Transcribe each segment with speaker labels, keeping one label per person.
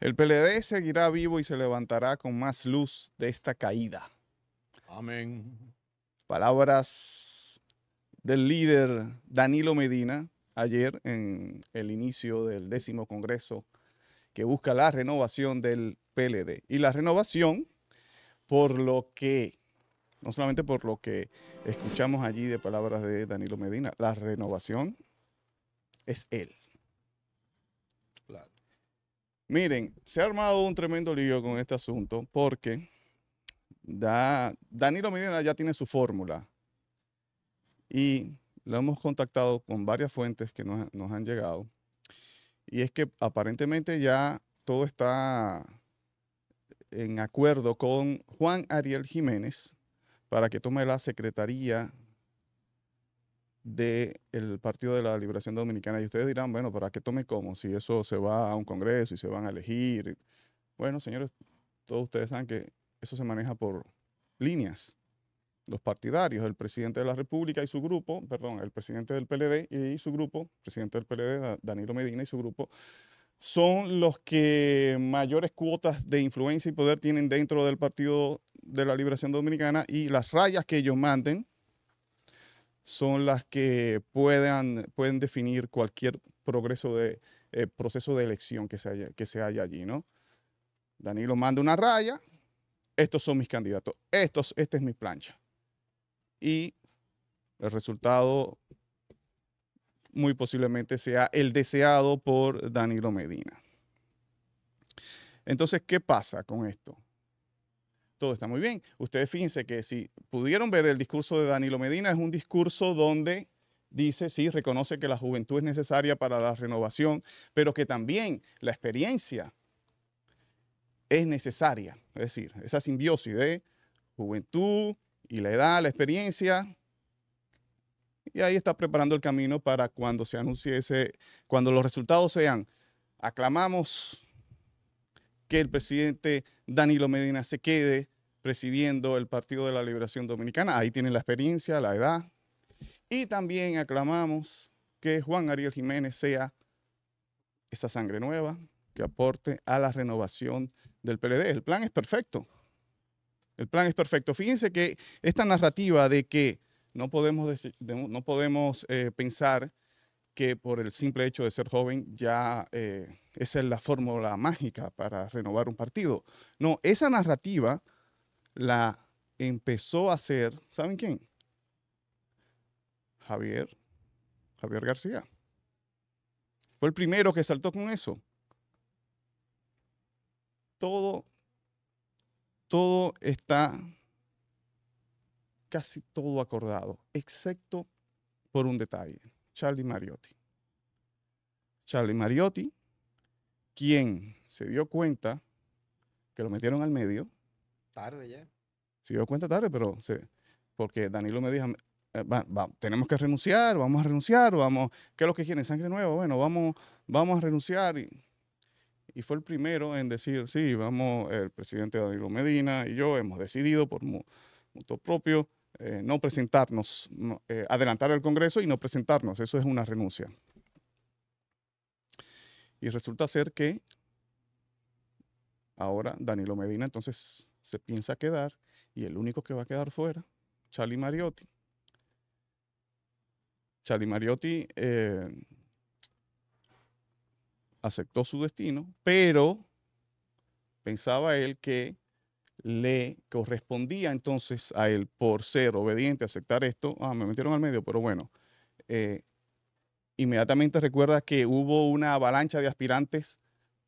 Speaker 1: El PLD seguirá vivo y se levantará con más luz de esta caída. Amén. Palabras del líder Danilo Medina ayer en el inicio del décimo Congreso que busca la renovación del PLD. Y la renovación por lo que, no solamente por lo que escuchamos allí de palabras de Danilo Medina, la renovación es él. Miren, se ha armado un tremendo lío con este asunto porque Danilo Medina ya tiene su fórmula y lo hemos contactado con varias fuentes que nos, nos han llegado. Y es que aparentemente ya todo está en acuerdo con Juan Ariel Jiménez para que tome la Secretaría del Partido de la Liberación Dominicana. Y ustedes dirán, bueno, ¿para qué tome como? Si eso se va a un congreso y se van a elegir. Bueno, señores, todos ustedes saben que eso se maneja por líneas. Los partidarios, el presidente de la República y su grupo, perdón, el presidente del PLD y su grupo, presidente del PLD, Danilo Medina y su grupo, son los que mayores cuotas de influencia y poder tienen dentro del Partido de la Liberación Dominicana y las rayas que ellos manden son las que puedan, pueden definir cualquier progreso de eh, proceso de elección que se, haya, que allí, ¿no? Danilo manda una raya, estos son mis candidatos, estos, esta es mi plancha. Y el resultado muy posiblemente sea el deseado por Danilo Medina. Entonces, ¿qué pasa con esto? todo está muy bien. Ustedes fíjense que si pudieron ver el discurso de Danilo Medina, es un discurso donde dice, sí, reconoce que la juventud es necesaria para la renovación, pero que también la experiencia es necesaria. Es decir, esa simbiosis de juventud y la edad, la experiencia. Y ahí está preparando el camino para cuando se anuncie ese, cuando los resultados sean, aclamamos que el presidente Danilo Medina se quede presidiendo el Partido de la Liberación Dominicana. Ahí tienen la experiencia, la edad. Y también aclamamos que Juan Ariel Jiménez sea esa sangre nueva que aporte a la renovación del PLD. El plan es perfecto. El plan es perfecto. Fíjense que esta narrativa de que no podemos, no podemos eh, pensar que por el simple hecho de ser joven ya eh, esa es la fórmula mágica para renovar un partido. No, esa narrativa la empezó a hacer, ¿saben quién? Javier, Javier García. Fue el primero que saltó con eso. Todo, todo está, casi todo acordado, excepto por un detalle. Charlie Mariotti. Charlie Mariotti, quien se dio cuenta que lo metieron al medio. Tarde ya. Se dio cuenta tarde, pero se, porque Danilo me dijo, eh, tenemos que renunciar, vamos a renunciar, vamos, ¿qué es lo que quieren? Sangre nueva, bueno, vamos, vamos a renunciar. Y, fue el primero en decir, sí, vamos, el presidente Danilo Medina y yo hemos decidido por mutuo propio eh, no presentarnos, eh, adelantar al Congreso y no presentarnos. Eso es una renuncia. Y resulta ser que ahora Danilo Medina entonces se piensa quedar y el único que va a quedar fuera, Charlie Mariotti. Charlie Mariotti eh, aceptó su destino, pero pensaba él que le correspondía entonces a él por ser obediente, aceptar esto. Ah, me metieron al medio, pero bueno. Eh, inmediatamente recuerda que hubo una avalancha de aspirantes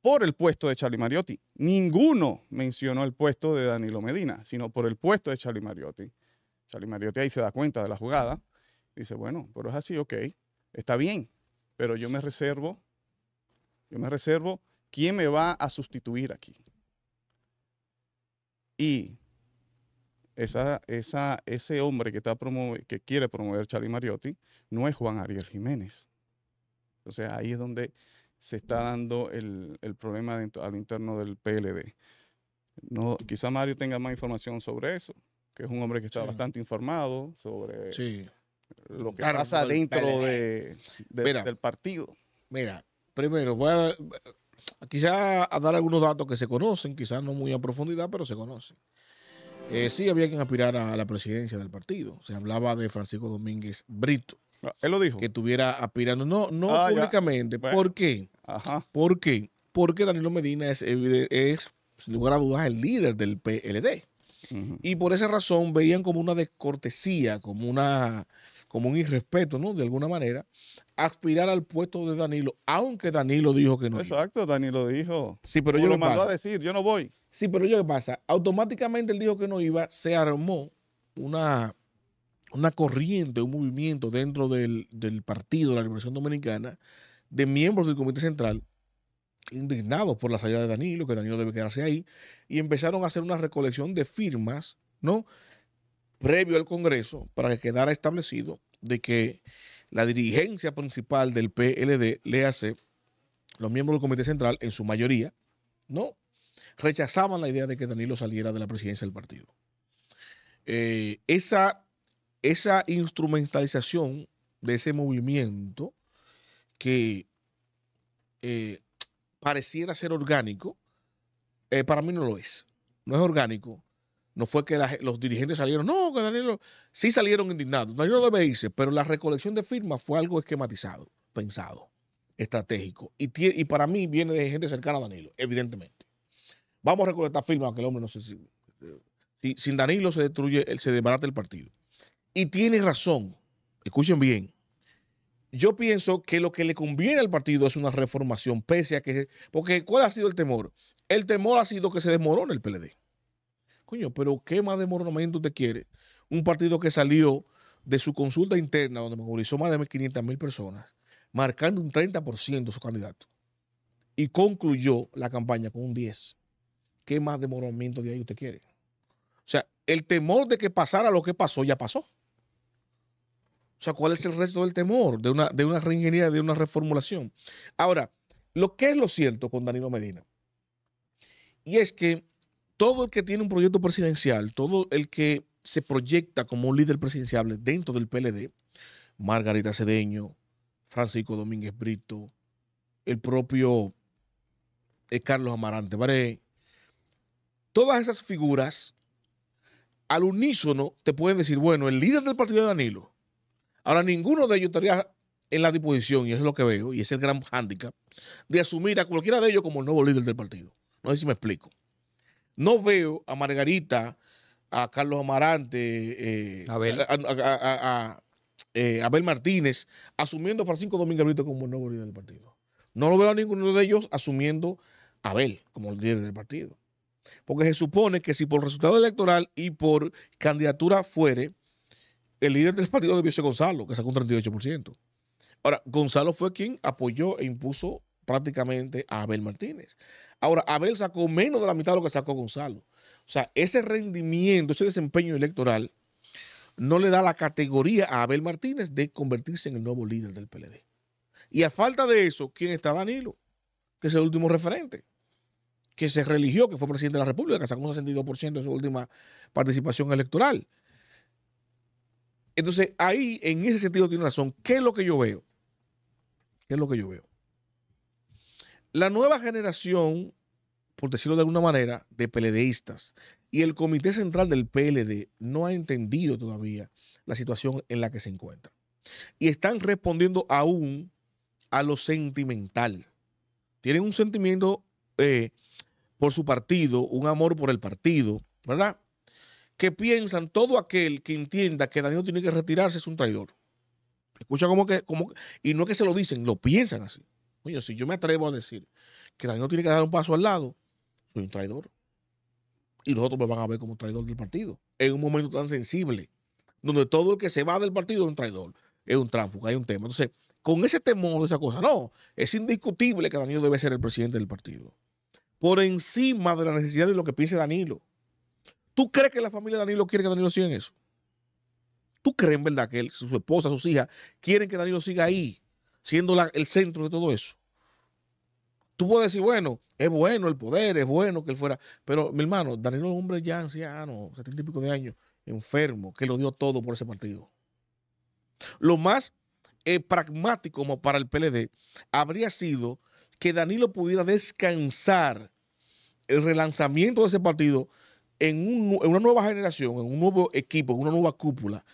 Speaker 1: por el puesto de Charlie Mariotti. Ninguno mencionó el puesto de Danilo Medina, sino por el puesto de Charlie Mariotti. Charlie Mariotti ahí se da cuenta de la jugada. Dice, bueno, pero es así, ok, está bien, pero yo me reservo, yo me reservo quién me va a sustituir aquí. Y esa, ese hombre que, está que quiere promover Charlie Mariotti no es Juan Ariel Jiménez. O sea, ahí es donde se está dando el, problema al interno del PLD. No, quizá Mario tenga más información sobre eso, que es un hombre que está bastante informado sobre sí. lo que pasa dentro del partido.
Speaker 2: Mira, primero, voy a, quizá a dar algunos datos que se conocen, quizás no muy a profundidad, pero se conocen. Eh, sí había quien aspirara a la presidencia del partido. Se hablaba de Francisco Domínguez Brito. Ah, Él lo dijo. Que estuviera aspirando. No, no ah, públicamente. ¿Por qué? ¿Por qué? Porque Danilo Medina eh, es, sin lugar a dudas, el líder del PLD. Y por esa razón veían como una descortesía, como una como un irrespeto, ¿no? De alguna manera, aspirar al puesto de Danilo,
Speaker 1: aunque Danilo dijo que no. Exacto, Danilo dijo. Sí, pero yo lo mandó a decir, yo no voy. Sí,
Speaker 2: pero yo qué pasa, automáticamente él dijo que no iba, se armó una, una corriente, un movimiento dentro del, partido de la Liberación Dominicana de miembros del Comité Central indignados por la salida de Danilo, que Danilo debe quedarse ahí, y empezaron a hacer una recolección de firmas, ¿no? previo al Congreso para que quedara establecido de que la dirigencia principal del PLD, le hace los miembros del Comité Central, en su mayoría, no rechazaban la idea de que Danilo saliera de la presidencia del partido. Eh, esa, esa instrumentalización de ese movimiento que eh, pareciera ser orgánico, eh, para mí no lo es. No es orgánico no fue que los dirigentes salieron, no, que Danilo, sí salieron indignados. Danilo debe irse, pero la recolección de firmas fue algo esquematizado, pensado, estratégico. Y, y para mí viene de gente cercana a Danilo, evidentemente. Vamos a recolectar firmas, que el hombre no sé Si, sin Danilo se destruye, se desbarata el partido. Y tiene razón, escuchen bien, yo pienso que lo que le conviene al partido es una reformación, pese a que. Porque, ¿cuál ha sido el temor? El temor ha sido que se desmorone el PLD pero ¿qué más demoramiento te quiere? Un partido que salió de su consulta interna, donde movilizó más de 500 mil personas, marcando un 30% de su candidato, y concluyó la campaña con un 10. ¿Qué más demoramiento de ahí usted quiere? O sea, el temor de que pasara lo que pasó ya pasó. O sea, ¿cuál es el resto del temor de una, de una reingeniería, de una reformulación? Ahora, lo que es lo cierto con Danilo Medina, y es que todo el que tiene un proyecto presidencial, todo el que se proyecta como un líder presidencial dentro del PLD, Margarita Cedeño, Francisco Domínguez Brito, el propio eh, Carlos Amarante Baré, todas esas figuras al unísono te pueden decir, bueno, el líder del partido de Danilo. Ahora, ninguno de ellos estaría en la disposición, y eso es lo que veo, y es el gran hándicap, de asumir a cualquiera de ellos como el nuevo líder del partido. No sé si me explico no veo a Margarita, a Carlos Amarante, eh, a, eh, Abel Martínez, asumiendo a Francisco Domingo Brito como el nuevo líder del partido. No lo veo a ninguno de ellos asumiendo a Abel como el líder del partido. Porque se supone que si por resultado electoral y por candidatura fuere, el líder del partido debió ser Gonzalo, que sacó un 38%. Ahora, Gonzalo fue quien apoyó e impuso prácticamente a Abel Martínez. Ahora, Abel sacó menos de la mitad de lo que sacó Gonzalo. O sea, ese rendimiento, ese desempeño electoral, no le da la categoría a Abel Martínez de convertirse en el nuevo líder del PLD. Y a falta de eso, ¿quién está Danilo? Que es el último referente, que se religió, que fue presidente de la República, que sacó un 62% de su última participación electoral. Entonces, ahí, en ese sentido, tiene razón. ¿Qué es lo que yo veo? ¿Qué es lo que yo veo? la nueva generación, por decirlo de alguna manera, de peledeístas y el Comité Central del PLD no ha entendido todavía la situación en la que se encuentra. Y están respondiendo aún a lo sentimental. Tienen un sentimiento eh, por su partido, un amor por el partido, ¿verdad? Que piensan todo aquel que entienda que Danilo tiene que retirarse es un traidor. Escucha como que, como, y no es que se lo dicen, lo piensan así si yo me atrevo a decir que Danilo tiene que dar un paso al lado, soy un traidor. Y los otros me van a ver como traidor del partido. En un momento tan sensible, donde todo el que se va del partido es un traidor, es un tráfico, hay un tema. Entonces, con ese temor de esa cosa, no, es indiscutible que Danilo debe ser el presidente del partido. Por encima de la necesidad de lo que piense Danilo. ¿Tú crees que la familia de Danilo quiere que Danilo siga en eso? ¿Tú crees en verdad que él, su esposa, sus hijas, quieren que Danilo siga ahí? siendo el centro de todo eso. Tú puedes decir, bueno, es bueno el poder, es bueno que él fuera. Pero, mi hermano, Danilo es un hombre ya anciano, setenta y pico de años, enfermo, que lo dio todo por ese partido. Lo más eh, pragmático como para el PLD habría sido que Danilo pudiera descansar el relanzamiento de ese partido en, una nueva generación, en un nuevo equipo, en una nueva cúpula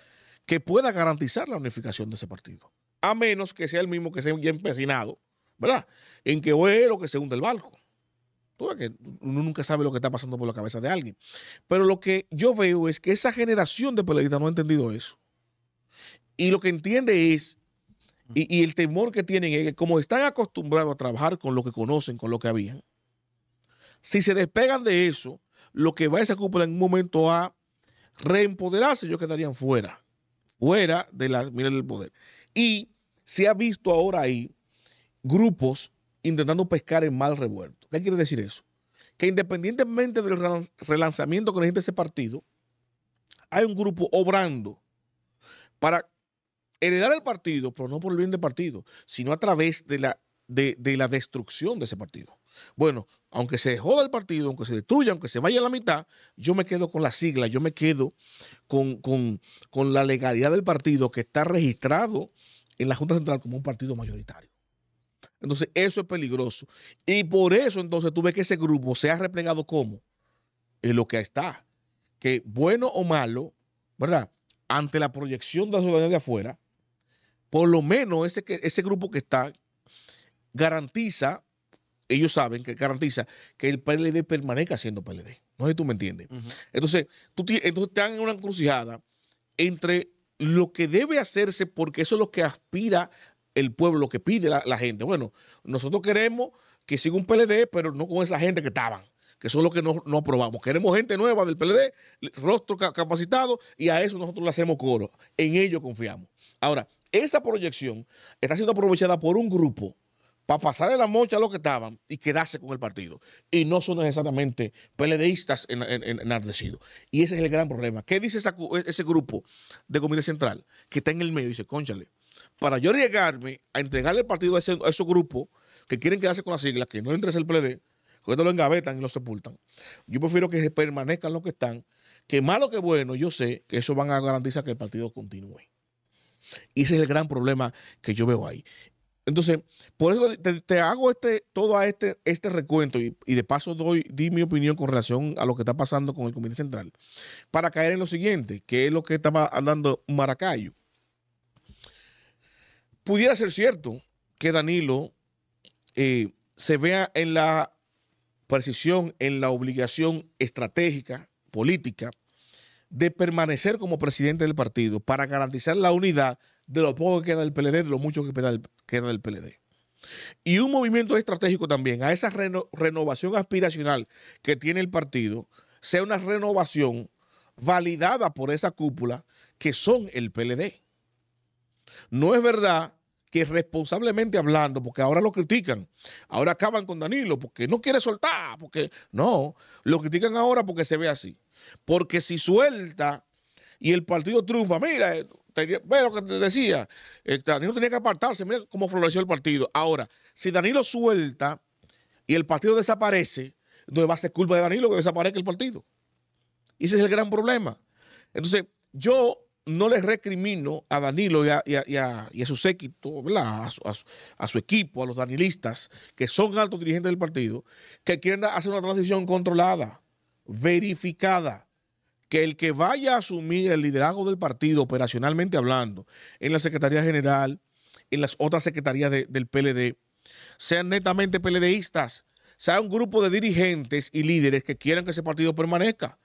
Speaker 2: que pueda garantizar la unificación de ese partido a menos que sea el mismo que sea ya empecinado, ¿verdad? En que huele lo que se hunde el barco. Tú que uno nunca sabe lo que está pasando por la cabeza de alguien. Pero lo que yo veo es que esa generación de periodistas no ha entendido eso. Y lo que entiende es, y, el temor que tienen es que como están acostumbrados a trabajar con lo que conocen, con lo que habían, si se despegan de eso, lo que va a esa cúpula en un momento a reempoderarse, ellos quedarían fuera, fuera de las mira del poder. Y se ha visto ahora ahí grupos intentando pescar en mal revuelto. ¿Qué quiere decir eso? Que independientemente del relanzamiento que necesita ese partido, hay un grupo obrando para heredar el partido, pero no por el bien del partido, sino a través de la, de, la destrucción de ese partido. Bueno, aunque se joda el partido, aunque se destruya, aunque se vaya a la mitad, yo me quedo con la sigla, yo me quedo con, con la legalidad del partido que está registrado en la Junta Central como un partido mayoritario. Entonces, eso es peligroso. Y por eso, entonces, tú ves que ese grupo se ha replegado como en lo que está. Que bueno o malo, ¿verdad? Ante la proyección de la ciudadanía de afuera, por lo menos ese, ese grupo que está garantiza, ellos saben que garantiza que el PLD permanezca siendo PLD. No sé si tú me entiendes. Entonces, tú, entonces están en una encrucijada entre lo que debe hacerse porque eso es lo que aspira el pueblo, lo que pide la, gente. Bueno, nosotros queremos que siga un PLD, pero no con esa gente que estaban que son los que no, no, aprobamos. Queremos gente nueva del PLD, rostro capacitado, y a eso nosotros le hacemos coro. En ello confiamos. Ahora, esa proyección está siendo aprovechada por un grupo para pasarle la mocha a los que estaban y quedarse con el partido. Y no son necesariamente PLDistas enardecidos. Y ese es el gran problema. ¿Qué dice e, ese grupo de Comité Central que está en el medio? Dice, conchale, para yo arriesgarme a entregarle el partido a, ese, a esos grupos que quieren quedarse con las siglas, que no entres el PLD, que lo engavetan y lo sepultan. Yo prefiero que permanezcan los que están, que malo que bueno, yo sé que eso van a garantizar que el partido continúe. Y ese es el gran problema que yo veo ahí. Entonces, por eso te, hago este, todo este, este recuento y, de paso doy, di mi opinión con relación a lo que está pasando con el Comité Central, para caer en lo siguiente, que es lo que estaba hablando Maracayo. Pudiera ser cierto que Danilo eh, se vea en la precisión, en la obligación estratégica, política, de permanecer como presidente del partido para garantizar la unidad de lo poco que queda del PLD, de lo mucho que queda del PLD. Y un movimiento estratégico también a esa renovación aspiracional que tiene el partido, sea una renovación validada por esa cúpula que son el PLD. No es verdad que responsablemente hablando, porque ahora lo critican, ahora acaban con Danilo porque no quiere soltar, porque no, lo critican ahora porque se ve así. Porque si suelta y el partido triunfa, mira, pero, lo que te decía, eh, Danilo tenía que apartarse, mira cómo floreció el partido. Ahora, si Danilo suelta y el partido desaparece, no va a ser culpa de Danilo que desaparezca el partido. ese es el gran problema. Entonces, yo no le recrimino a Danilo y a, su séquito, a a su, equipo, a los danilistas, que son altos dirigentes del partido, que quieren hacer una transición controlada, verificada que el que vaya a asumir el liderazgo del partido, operacionalmente hablando, en la Secretaría General, en las otras secretarías del PLD, sean netamente PLDistas, sea un grupo de dirigentes y líderes que quieran que ese partido permanezca.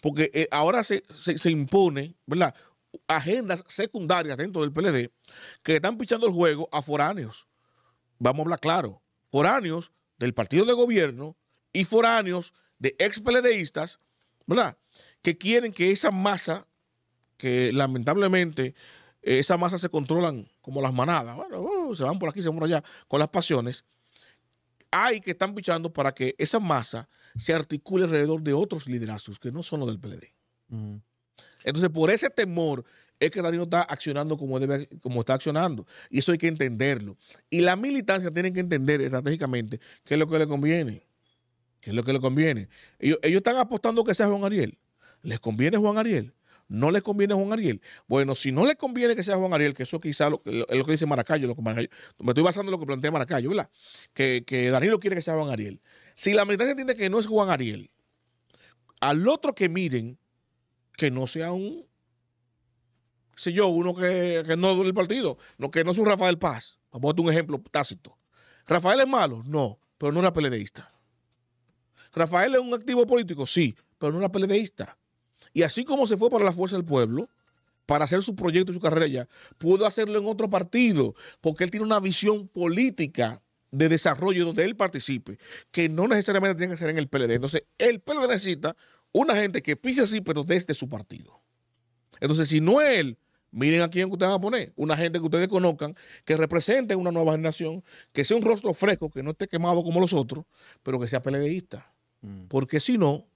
Speaker 2: Porque eh, ahora se, se, impone, ¿verdad? agendas secundarias dentro del PLD que están pichando el juego a foráneos. Vamos a hablar claro. Foráneos del partido de gobierno y foráneos de ex PLDistas, ¿verdad? que quieren que esa masa, que lamentablemente eh, esa masa se controlan como las manadas, bueno, uh, se van por aquí, se van por allá, con las pasiones, hay que están pichando para que esa masa se articule alrededor de otros liderazgos que no son los del PLD. Entonces, por ese temor es que Darío está accionando como, como está accionando. Y eso hay que entenderlo. Y la militancia tiene que entender estratégicamente qué es lo que le conviene. ¿Qué es lo que le conviene? ellos están apostando que sea Juan Ariel. ¿Les conviene Juan Ariel? ¿No les conviene Juan Ariel? Bueno, si no les conviene que sea Juan Ariel, que eso quizá lo, es lo que dice Maracayo, lo me estoy basando en lo que plantea Maracayo, ¿verdad? Que, Danilo quiere que sea Juan Ariel. Si la militancia entiende que no es Juan Ariel, al otro que miren, que no sea un, sé yo, uno que, no duele el partido, no, que no es un Rafael Paz. Vamos a un ejemplo tácito. ¿Rafael es malo? No, pero no era peledeísta. ¿Rafael es un activo político? Sí, pero no era peledeísta. Y así como se fue para la Fuerza del Pueblo, para hacer su proyecto y su carrera ya, pudo hacerlo en otro partido, porque él tiene una visión política de desarrollo donde él participe, que no necesariamente tiene que ser en el PLD. Entonces, el PLD necesita una gente que pise así, pero desde su partido. Entonces, si no es él, miren a quién ustedes van a poner. Una gente que ustedes conozcan, que represente una nueva generación, que sea un rostro fresco, que no esté quemado como los otros, pero que sea PLDista. Mm. Porque si no,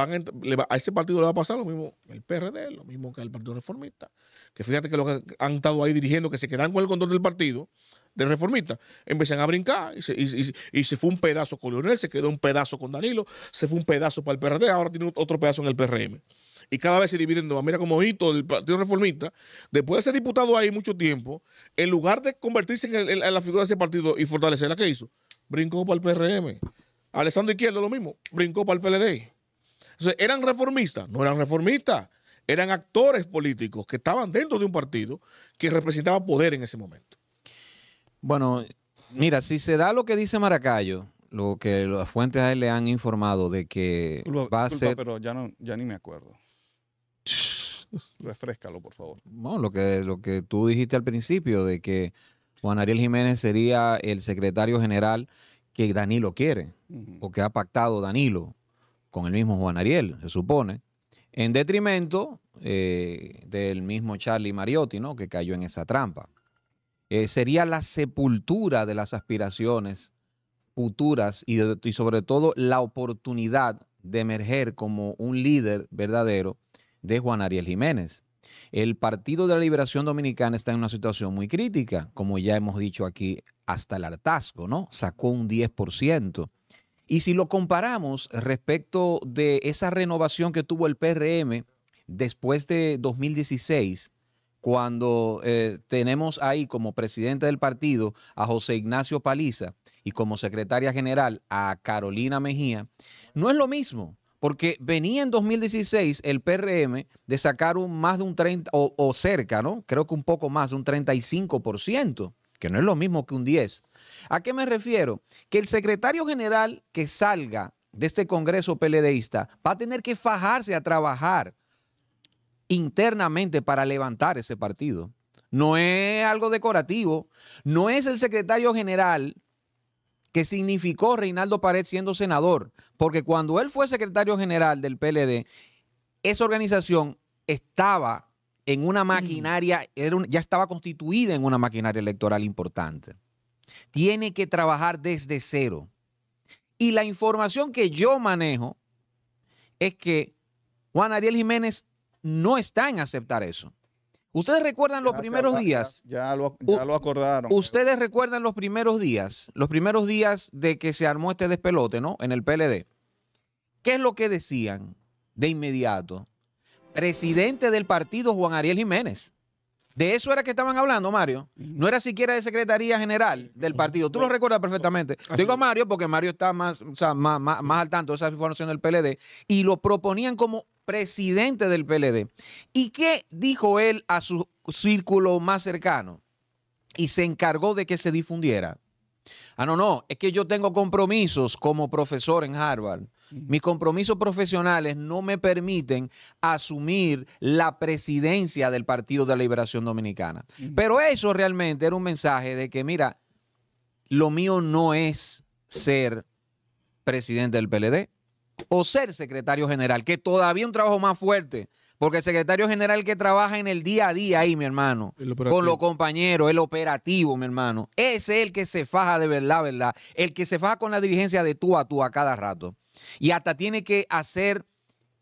Speaker 2: a, ese partido le va a pasar lo mismo el PRD, lo mismo que al Partido Reformista, que fíjate que los que han estado ahí dirigiendo, que se quedan con el control del partido, del reformista, empiezan a brincar y se, fue un pedazo con Leonel, se quedó un pedazo con Danilo, se fue un pedazo para el PRD, ahora tiene otro pedazo en el PRM. Y cada vez se dividen Mira como hito del Partido Reformista, después de ser diputado ahí mucho tiempo, en lugar de convertirse en, la figura de ese partido y fortalecerla, ¿qué hizo? Brincó para el PRM. Alessandro Izquierdo lo mismo, brincó para el PLD. Entonces, ¿eran reformistas? No eran reformistas, eran actores políticos que estaban dentro de un partido que representaba poder en ese momento. Bueno, mira, si se da
Speaker 3: lo que dice Maracayo, lo que las fuentes a él le han informado de que va a ser.
Speaker 1: Pero ya, ya ni me acuerdo. Refrescalo, por favor.
Speaker 3: No, lo que, lo que tú dijiste al principio, de que Juan Ariel Jiménez sería el secretario general que Danilo quiere o que ha pactado Danilo con el mismo Juan Ariel, se supone, en detrimento eh, del mismo Charlie Mariotti, ¿no? que cayó en esa trampa. Eh, sería la sepultura de las aspiraciones futuras y, y, sobre todo la oportunidad de emerger como un líder verdadero de Juan Ariel Jiménez. El Partido de la Liberación Dominicana está en una situación muy crítica, como ya hemos dicho aquí, hasta el hartazgo, ¿no? Sacó un 10%. Y si lo comparamos respecto de esa renovación que tuvo el PRM después de 2016, cuando eh, tenemos ahí como presidente del partido a José Ignacio Paliza y como secretaria general a Carolina Mejía, no es lo mismo, porque venía en 2016 el PRM de sacar un más de un 30 o, cerca, ¿no? Creo que un poco más, un 35%, que no es lo mismo que un 10 ¿A qué me refiero? Que el secretario general que salga de este Congreso PLDista va a tener que fajarse a trabajar internamente para levantar ese partido. No es algo decorativo, no es el secretario general que significó Reinaldo Pared siendo senador, porque cuando él fue secretario general del PLD, esa organización estaba en una mm. maquinaria, ya estaba constituida en una maquinaria electoral importante tiene que trabajar desde cero. Y la información que yo manejo es que Juan Ariel Jiménez no está en aceptar eso. Ustedes recuerdan los primeros días.
Speaker 1: Ya, lo, ya, lo, acordaron.
Speaker 3: Ustedes recuerdan los primeros días, los primeros días de que se armó este despelote, ¿no? En el PLD. ¿Qué es lo que decían de inmediato? Presidente del partido Juan Ariel Jiménez. De eso era que estaban hablando, Mario. No era siquiera de Secretaría General del partido. Tú lo recuerdas perfectamente. Digo a Mario porque Mario está más, más, más, al tanto de esa información del PLD y lo proponían como presidente del PLD. ¿Y qué dijo él a su círculo más cercano? Y se encargó de que se difundiera. Ah, no, no, es que yo tengo compromisos como profesor en Harvard. Mis compromisos profesionales no me permiten asumir la presidencia del Partido de la Liberación Dominicana. Pero eso realmente era un mensaje de que, mira, lo mío no es ser presidente del PLD o ser secretario general, que todavía un trabajo más fuerte. Porque el secretario general que trabaja en el día a día ahí, mi hermano, con los compañeros, el operativo, mi hermano, ese es el que se faja de verdad, ¿verdad? El que se faja con la dirigencia de tú a tú a cada rato. Y hasta tiene que hacer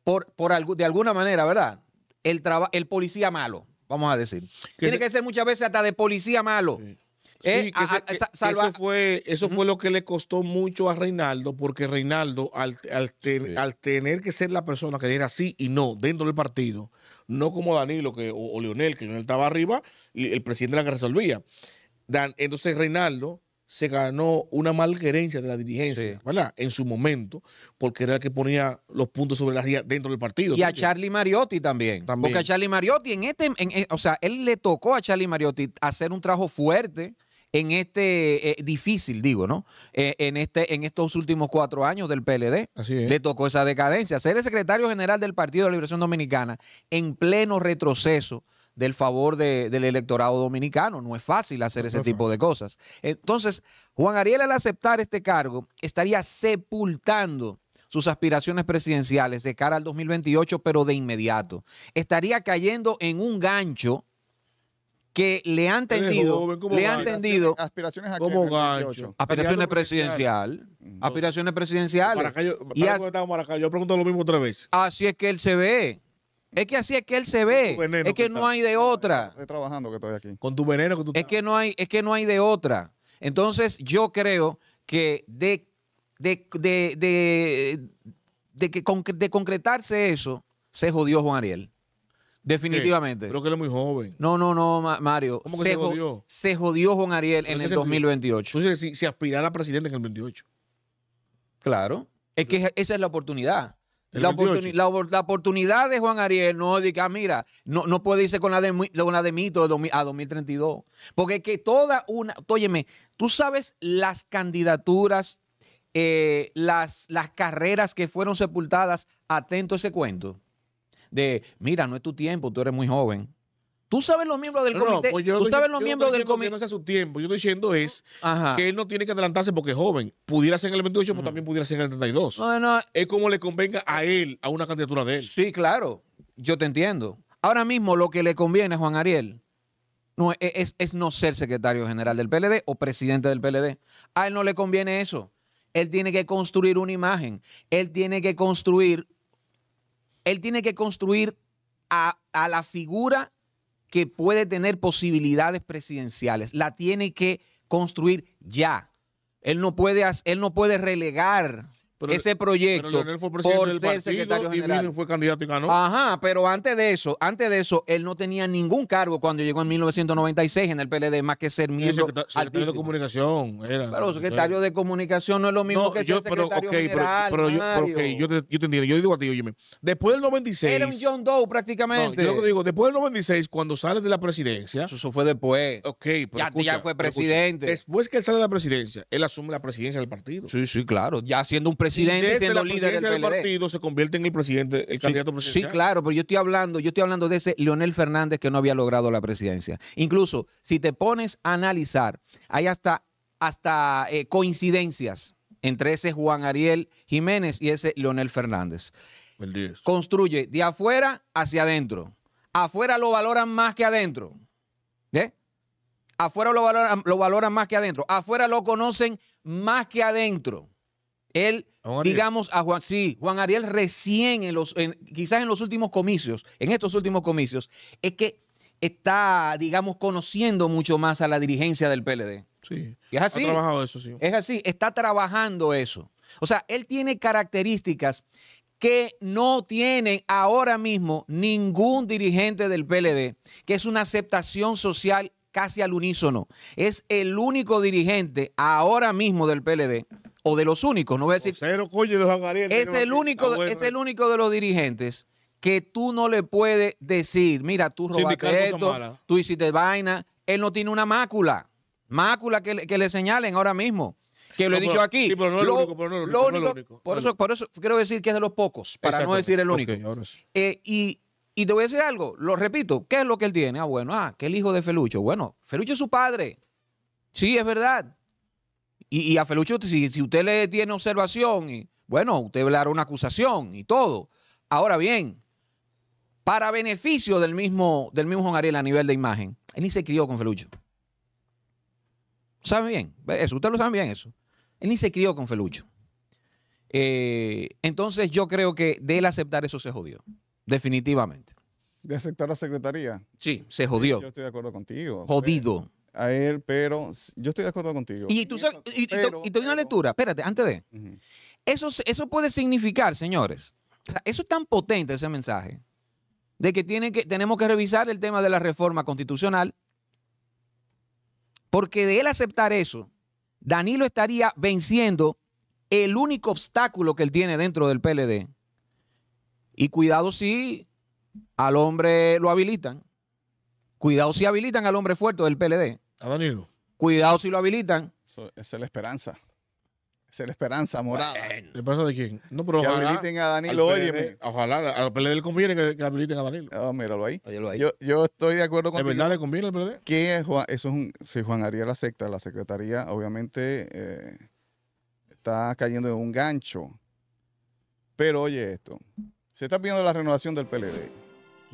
Speaker 3: por, por de alguna manera, ¿verdad? El, el policía malo, vamos a decir. tiene que ser muchas veces hasta de policía malo. Eso,
Speaker 2: fue, eso fue lo que le costó mucho a Reinaldo, porque Reinaldo, al, tener que ser la persona que era sí y no dentro del partido, no como Danilo que, o, Leonel, que Leonel estaba arriba y el presidente era que resolvía. Dan, entonces Reinaldo se ganó una malquerencia de la dirigencia, ¿verdad? En su momento, porque era el que ponía los puntos sobre las guías dentro del partido. Y a Charlie Mariotti también, Porque a
Speaker 3: Charlie Mariotti en este, o sea, él le tocó a Charlie Mariotti hacer un trabajo fuerte en este eh, difícil, digo, ¿no? Eh, en este, en estos últimos cuatro años del PLD. Así Le tocó esa decadencia. Ser el secretario general del Partido de la Liberación Dominicana en pleno retroceso del favor del electorado dominicano. No es fácil hacer ese tipo de cosas. Entonces, Juan Ariel al aceptar este cargo estaría sepultando sus aspiraciones presidenciales de cara al 2028, pero de inmediato. Estaría cayendo en un gancho que le han tendido, le han tendido
Speaker 1: aspiraciones, gancho, aspiraciones presidencial,
Speaker 3: aspiraciones presidenciales.
Speaker 2: yo pregunto lo mismo otra vez.
Speaker 3: Así es que él se ve es que así es que él se ve. es que, no hay de otra.
Speaker 1: Estoy trabajando que estoy aquí.
Speaker 3: Con tu veneno que tú Es que no hay, es que no hay de otra. Entonces, yo creo que de, de, que de concretarse eso, se jodió Juan Ariel.
Speaker 2: Definitivamente. Creo que él es muy joven.
Speaker 3: No, no, no, Mario. ¿Cómo que se, jodió? Se jodió Juan Ariel en el 2028. si, si aspirara a presidente en el 28. Claro. Es que esa es la oportunidad. La, la, oportunidad de Juan Ariel no diga, ah, mira, no, no puede irse con la de, de Mito de a 2032. Porque que toda una, óyeme, tú sabes las candidaturas, eh, las, las carreras que fueron sepultadas, atento a ese cuento. De, mira, no es tu tiempo, tú eres muy joven.
Speaker 2: Tú sabes los miembros del comité. No, pues yo, Tú sabes los miembros no del comité. no sea su tiempo. Yo estoy diciendo es que él no tiene que adelantarse porque es joven. Pudiera ser en el 28, pero también pudiera ser en el 32. No, no. Es como le convenga a él, a una
Speaker 3: candidatura de él. Sí, claro. Yo te entiendo. Ahora mismo lo que le conviene a Juan Ariel e, e, es, no ser secretario general del PLD o presidente del PLD. A él no le conviene eso. Él tiene que construir una imagen. Él tiene que construir. Él tiene que construir a, a la figura que puede tener posibilidades presidenciales. La tiene que construir ya. Él no puede, él no puede relegar ese proyecto pero Leonel fue presidente por del ser secretario general. fue candidato y Ajá, pero antes de eso, antes de eso, él no tenía ningún cargo cuando llegó en 1996 en el PLD, más que ser miembro. Sí, secretario de comunicación. Era, pero secretario de comunicación no es lo mismo que yo, ser secretario pero, okay, general. Pero, pero yo,
Speaker 2: okay, yo, te, yo, entiendo. Yo digo a ti, óyeme, después del 96. Era un John Doe prácticamente. No, yo digo, después del 96, cuando sale de la presidencia. Eso, fue después. Ok, pero ya, ya fue presidente. después que él sale de la presidencia, él asume la presidencia del partido. Sí, sí, claro. Ya siendo un presidente presidente la líder del, partido se convierte en el presidente, el candidato presidencial. Sí,
Speaker 3: claro, pero yo estoy hablando, yo estoy hablando de ese Leonel Fernández que no había logrado la presidencia. Incluso si te pones a analizar, hay hasta hasta eh, coincidencias entre ese Juan Ariel Jiménez y ese Leonel Fernández. Construye de afuera hacia adentro. Afuera lo valoran más que adentro. ¿Eh? Afuera lo valoran, lo valoran más que adentro. Afuera lo conocen más que adentro. Él, digamos, a Juan, sí, Juan Ariel recién, en los, quizás en los últimos comicios, en estos últimos comicios, es que está, digamos, conociendo mucho más a la dirigencia del PLD. Sí. es así. eso, sí. Es así, está trabajando eso. O sea, él tiene características que no tienen ahora mismo ningún dirigente del PLD, que es una aceptación social casi al unísono. Es el único dirigente ahora mismo del PLD o de los únicos, no voy a decir. es, el único, es el único de los dirigentes que tú no le puedes decir, mira, tú robaste esto, tú hiciste vaina. Él no tiene una mácula, mácula que, le señalen ahora mismo. Que lo he dicho aquí. pero no es lo, único, Por, eso, por eso quiero decir que es de los pocos, para no decir el único. Eh, y, y te voy a decir algo, lo repito, ¿qué es lo que él tiene? Ah, bueno, ah, que el hijo de Felucho. Bueno, Felucho es su padre. Sí, es verdad. Y, a Felucho, si, usted le tiene observación, bueno, usted le hará una acusación y todo. Ahora bien, para beneficio del mismo, del mismo Juan Ariel a nivel de imagen, él ni se crió con Felucho. ¿Saben bien? Eso, ustedes lo saben bien eso. Él ni se crió con Felucho. Eh, entonces yo creo que de él aceptar eso se jodió, definitivamente.
Speaker 1: De aceptar la secretaría.
Speaker 3: Sí, se jodió. yo estoy
Speaker 1: de acuerdo contigo.
Speaker 3: Jodido a él, pero yo estoy de acuerdo contigo. Y te doy una lectura, espérate, antes de. eso, eso puede significar, señores, eso es tan potente ese mensaje, de que, que tenemos que revisar el tema de la reforma constitucional, porque de él aceptar eso, Danilo estaría venciendo el único obstáculo que él tiene dentro del PLD. Y cuidado si al hombre lo habilitan. Cuidado si habilitan
Speaker 1: al hombre fuerte del PLD. A Danilo. Cuidado si lo habilitan. esa es la esperanza. Esa es la esperanza morada. ¿Le pasa de quién? No, pero que habiliten a Danilo. ojalá al PLD le conviene que, habiliten a Danilo. Ah, míralo ahí. Yo, estoy de acuerdo con. ¿De verdad le conviene al PLD? es eso si Juan Ariel acepta, la secretaría obviamente eh, está cayendo en un gancho. Pero oye esto, se está pidiendo la renovación del PLD.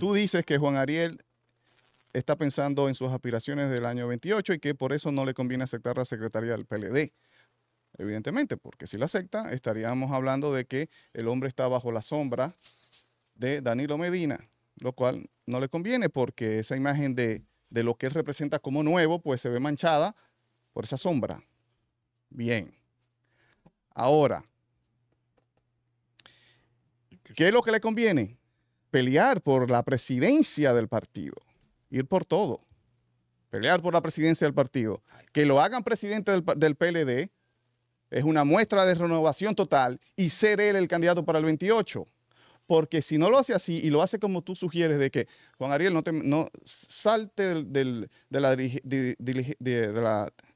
Speaker 1: Tú dices que Juan Ariel está pensando en sus aspiraciones del año 28 y que por eso no le conviene aceptar la secretaría del PLD. Evidentemente, porque si la acepta, estaríamos hablando de que el hombre está bajo la sombra de Danilo Medina, lo cual no le conviene porque esa imagen de, de lo que él representa como nuevo, pues se ve manchada por esa sombra. Bien. Ahora, ¿qué es lo que le conviene? Pelear por la presidencia del partido ir por todo, pelear por la presidencia del partido. Que lo hagan presidente del, PLD es una muestra de renovación total y ser él el candidato para el 28. Porque si no lo hace así y lo hace como tú sugieres, de que Juan Ariel no, no salte del, de, la,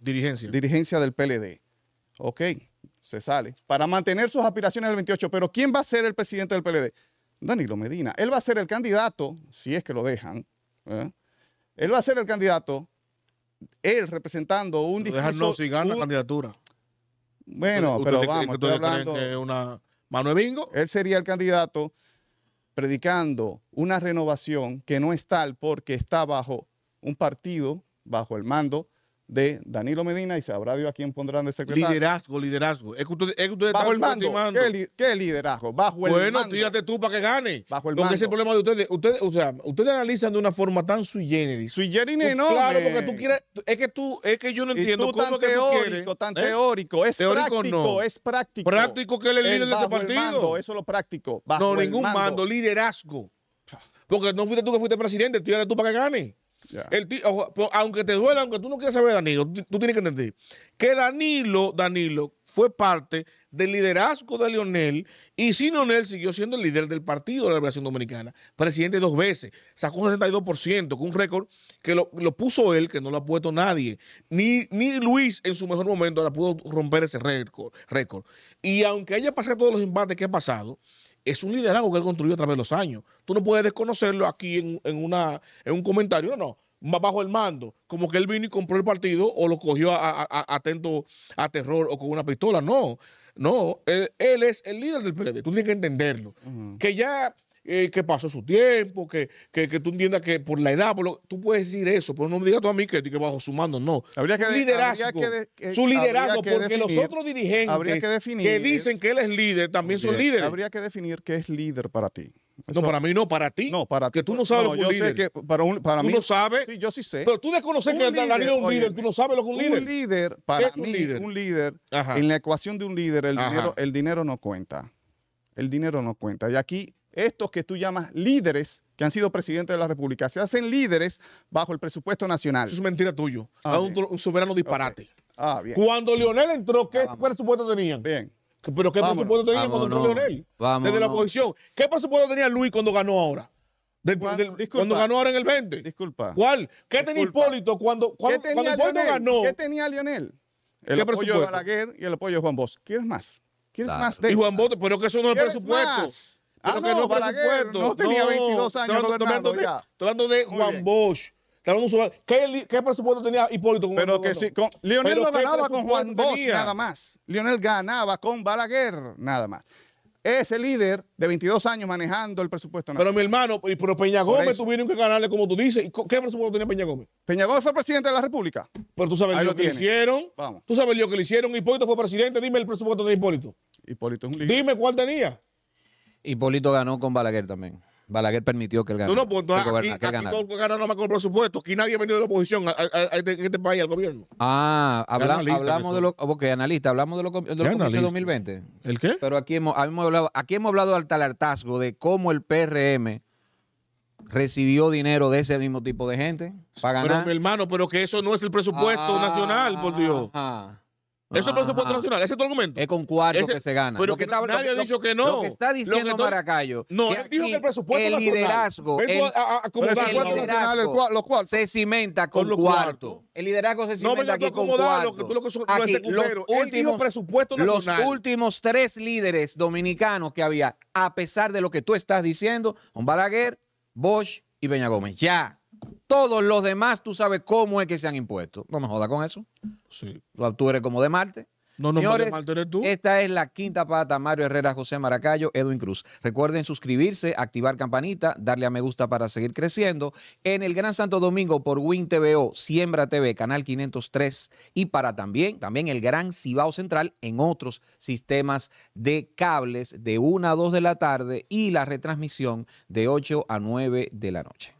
Speaker 1: dirigencia. dirigencia del PLD. Ok, se sale. Para mantener sus aspiraciones del 28. Pero ¿quién va a ser el presidente del PLD? Danilo Medina. Él va a ser el candidato, si es que lo dejan, ¿eh? Él va a ser el candidato, él representando un discurso... Dejarnos si gana la candidatura. Bueno, pero vamos, estoy hablando... una... Manuel Bingo. Él sería el candidato predicando una renovación que no es tal porque está bajo un partido, bajo el mando de Danilo Medina y sabrá Dios a quién pondrán de secretario. Liderazgo,
Speaker 2: liderazgo. Es que usted, es que Bajo mando. ¿Qué, ¿Qué,
Speaker 1: liderazgo? Bajo el mando. Bueno, tírate
Speaker 2: tú para que gane. Bajo porque ese es el problema de ustedes. Ustedes, o sea, ustedes analizan de una forma tan sui generis. Sui generis pues no. Claro, porque tú quieres, es que tú, es que yo no entiendo tanto tú, tan que teórico, tú tan ¿eh? teórico, es teórico práctico, no. es práctico. Práctico que él es el líder de ese partido. El eso
Speaker 1: es lo práctico. Bajo no, ningún mando. mando,
Speaker 2: liderazgo. Porque no fuiste tú que fuiste presidente, tírate tú para que gane aunque te duela, aunque tú no quieras saber, Danilo, tú tienes que entender que Danilo, Danilo, fue parte del liderazgo de Leonel y sin Lionel siguió siendo el líder del Partido de la Liberación Dominicana, presidente dos veces, sacó un 62%, con un récord que lo, puso él, que no lo ha puesto nadie, ni, ni Luis en su mejor momento ahora pudo romper ese récord, récord. Y aunque haya pasado todos los embates que ha pasado, es un liderazgo que él construyó a través de los años. Tú no puedes desconocerlo aquí en, una, en un comentario, no, no, bajo el mando, como que él vino y compró el partido o lo cogió atento a terror o con una pistola, no. No, él, es el líder del PLD, tú tienes que entenderlo. Que ya eh, que pasó su tiempo, que, que, que, tú entiendas que por la edad, tú puedes decir eso, pero no me digas tú a mí que, bajo su mando, no. Habría que, eh, su liderazgo, su liderazgo porque los otros dirigentes habría que, definir, que dicen
Speaker 1: que él es líder también son líderes. Habría que definir qué es líder para ti. no, para mí no, para ti. No, para ti. Que tú pues, no sabes lo que yo un líder. Sé que para, tú mí. no sabes. Sí, yo sí
Speaker 2: sé. Pero tú desconoces que Daniel es un líder. Tú no sabes lo que un líder. Un líder, para mí, un
Speaker 1: líder. en la ecuación de un líder, el, dinero, el dinero no cuenta. El dinero no cuenta. Y aquí estos que tú llamas líderes, que han sido presidentes de la República, se hacen líderes bajo el presupuesto nacional. Eso es mentira tuyo. Ah, un, soberano disparate. Ah, bien. Cuando Leonel entró, ¿qué
Speaker 2: presupuesto tenían? Bien. ¿Pero qué presupuesto tenían cuando entró Leonel? Desde la oposición. ¿Qué presupuesto tenía Luis cuando ganó ahora?
Speaker 1: cuando ganó ahora en el 20. Disculpa. ¿Cuál? ¿Qué tenía Hipólito cuando, cuando, tenía cuando ganó? ¿Qué tenía Leonel? El apoyo de Balaguer y el apoyo de Juan Bosch. ¿Quieres más? ¿Quieres más de Y Juan Bosch, pero que eso no es presupuesto. Ah, no, no, no tenía 22 años gobernando de, hablando de Juan
Speaker 2: Bosch. ¿Qué, presupuesto tenía Hipólito con Pero que con, Leonel no ganaba con Juan Bosch, nada más.
Speaker 1: Leonel ganaba con Balaguer, nada más. Ese líder de 22 años manejando el presupuesto nacional. Pero mi hermano, pero Peña Gómez tuvieron que ganarle como tú dices. ¿Qué presupuesto tenía Peña Gómez? Peña
Speaker 2: Gómez fue presidente de la República. Pero tú sabes lo, que le hicieron. Tú sabes lo que le hicieron. Hipólito fue presidente. Dime el presupuesto de Hipólito. Hipólito es un líder. Dime cuál tenía.
Speaker 3: Hipólito ganó con Balaguer también. Balaguer permitió que él ganara. No, no, pues entonces que goberna, que
Speaker 2: más con el presupuesto. Aquí nadie ha venido de la oposición este, en este país al gobierno.
Speaker 3: Ah, hablamos de lo... Ok, analista, hablamos de lo, de de 2020. ¿El qué? Pero aquí hemos, hemos hablado, aquí hemos hablado al hartazgo de cómo el PRM recibió dinero de ese mismo tipo de gente para ganar. Pero
Speaker 2: hermano, pero que eso no es el presupuesto ah, nacional, por Dios. Ajá. Eso el presupuesto Nacional, ese es tu argumento. Es con cuarto que se gana. Pero lo que está, nadie que no. Lo que está diciendo Maracayo. No, él
Speaker 3: dijo que el presupuesto el nacional, liderazgo, el, a, el, liderazgo los cuartos. se cimenta con, con Cuarto. El liderazgo se cimenta no, aquí con cuarto. Lo, lo que aquí, los últimos, presupuesto nacional. Los últimos tres líderes dominicanos que había, a pesar de lo que tú estás diciendo, son Balaguer, Bosch y Peña Gómez. Ya todos los demás, tú sabes cómo es que se han impuesto. No me jodas con eso. Sí. Tú eres como de Marte. No, no, Marte eres tú. Esta es la quinta pata. Mario Herrera, José Maracayo, Edwin Cruz. Recuerden suscribirse, activar campanita, darle a me gusta para seguir creciendo. En el Gran Santo Domingo por Win TVO, Siembra TV, Canal 503 y para también, también el Gran Cibao Central en otros sistemas de cables de 1 a 2 de la tarde y la retransmisión de 8 a 9 de la noche.